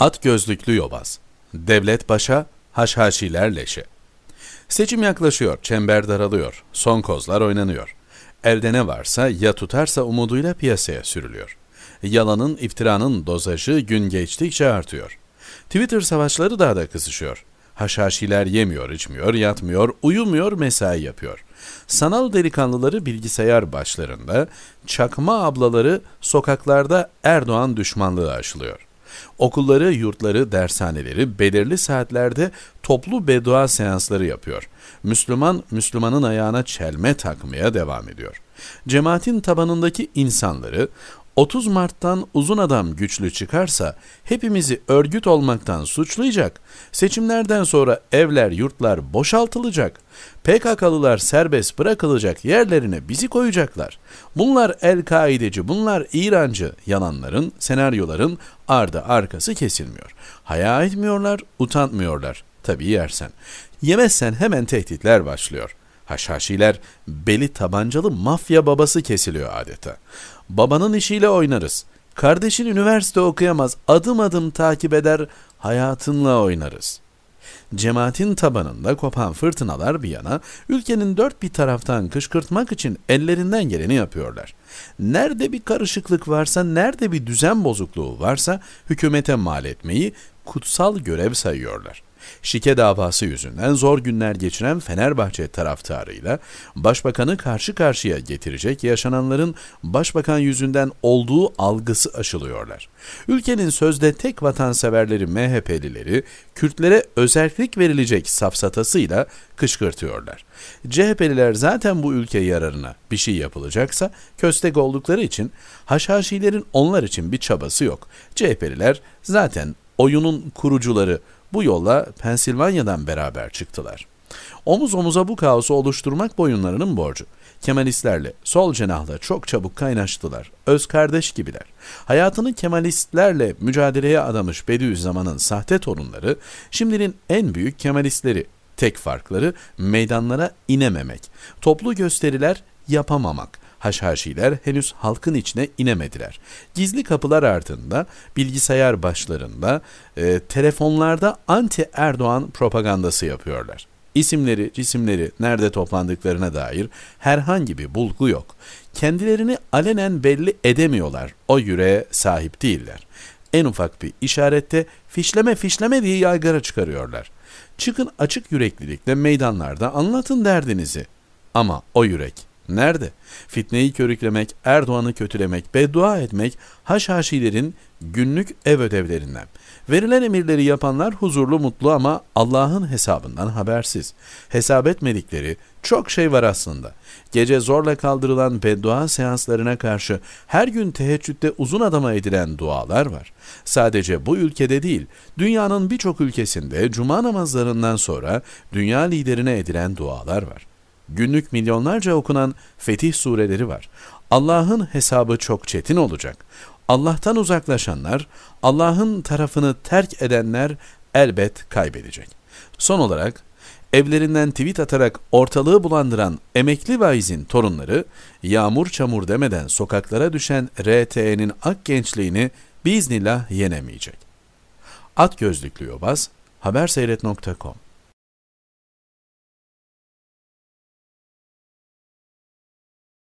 At gözlüklü yobaz. Devlet başa, haşhaşiler leşi. Seçim yaklaşıyor, çember daralıyor, son kozlar oynanıyor. Elde ne varsa ya tutarsa umuduyla piyasaya sürülüyor. Yalanın, iftiranın dozajı gün geçtikçe artıyor. Twitter savaşları daha da kısışıyor. Haşhaşiler yemiyor, içmiyor, yatmıyor, uyumuyor, mesai yapıyor. Sanal delikanlıları bilgisayar başlarında, çakma ablaları sokaklarda Erdoğan düşmanlığı aşılıyor. Okulları, yurtları, dershaneleri belirli saatlerde toplu beddua seansları yapıyor. Müslüman, Müslümanın ayağına çelme takmaya devam ediyor. Cemaatin tabanındaki insanları 30 Mart'tan uzun adam güçlü çıkarsa hepimizi örgüt olmaktan suçlayacak. Seçimlerden sonra evler, yurtlar boşaltılacak. PKK'lılar serbest bırakılacak yerlerine bizi koyacaklar. Bunlar El-Kaideci, bunlar İrancı yalanların, senaryoların ardı arkası kesilmiyor. Haya etmiyorlar, utanmıyorlar. Tabii yersen. Yemezsen hemen tehditler başlıyor. Haşhaşiler beli tabancalı mafya babası kesiliyor adeta. Babanın işiyle oynarız. Kardeşin üniversite okuyamaz. Adım adım takip eder. Hayatınla oynarız. Cemaatin tabanında kopan fırtınalar bir yana ülkenin dört bir taraftan kışkırtmak için ellerinden geleni yapıyorlar. Nerede bir karışıklık varsa, nerede bir düzen bozukluğu varsa hükümete mal etmeyi kutsal görev sayıyorlar. Şike davası yüzünden zor günler geçiren Fenerbahçe taraftarıyla başbakanı karşı karşıya getirecek yaşananların başbakan yüzünden olduğu algısı aşılıyorlar. Ülkenin sözde tek vatanseverleri MHP'lileri Kürtlere özellik verilecek safsatasıyla kışkırtıyorlar. CHP'liler zaten bu ülke yararına bir şey yapılacaksa köstek oldukları için haşhaşilerin onlar için bir çabası yok. CHP'liler zaten oyunun kurucuları bu yolla Pensilvanya'dan beraber çıktılar. Omuz omuza bu kaosu oluşturmak boyunlarının borcu. Kemalistlerle sol cenahla çok çabuk kaynaştılar. Öz kardeş gibiler. Hayatını Kemalistlerle mücadeleye adamış Bediüzzaman'ın sahte torunları, şimdinin en büyük Kemalistleri. Tek farkları meydanlara inememek. Toplu gösteriler yapamamak. Haşhaşiler henüz halkın içine inemediler. Gizli kapılar ardında, bilgisayar başlarında, e, telefonlarda anti-Erdoğan propagandası yapıyorlar. İsimleri, cisimleri, nerede toplandıklarına dair herhangi bir bulgu yok. Kendilerini alenen belli edemiyorlar. O yüreğe sahip değiller. En ufak bir işarette fişleme fişleme diye yaygara çıkarıyorlar. Çıkın açık yüreklilikle meydanlarda anlatın derdinizi. Ama o yürek Nerede? Fitneyi körüklemek, Erdoğan'ı kötülemek, beddua etmek haşhaşilerin günlük ev ödevlerinden. Verilen emirleri yapanlar huzurlu mutlu ama Allah'ın hesabından habersiz. Hesap etmedikleri çok şey var aslında. Gece zorla kaldırılan beddua seanslarına karşı her gün teheccüde uzun adama edilen dualar var. Sadece bu ülkede değil, dünyanın birçok ülkesinde cuma namazlarından sonra dünya liderine edilen dualar var. Günlük milyonlarca okunan fetih sureleri var. Allah'ın hesabı çok çetin olacak. Allah'tan uzaklaşanlar, Allah'ın tarafını terk edenler elbet kaybedecek. Son olarak evlerinden tweet atarak ortalığı bulandıran emekli vaizin torunları yağmur çamur demeden sokaklara düşen RT'nin ak gençliğini biiznillah yenemeyecek. At gözlüklü yobaz haberseyret.com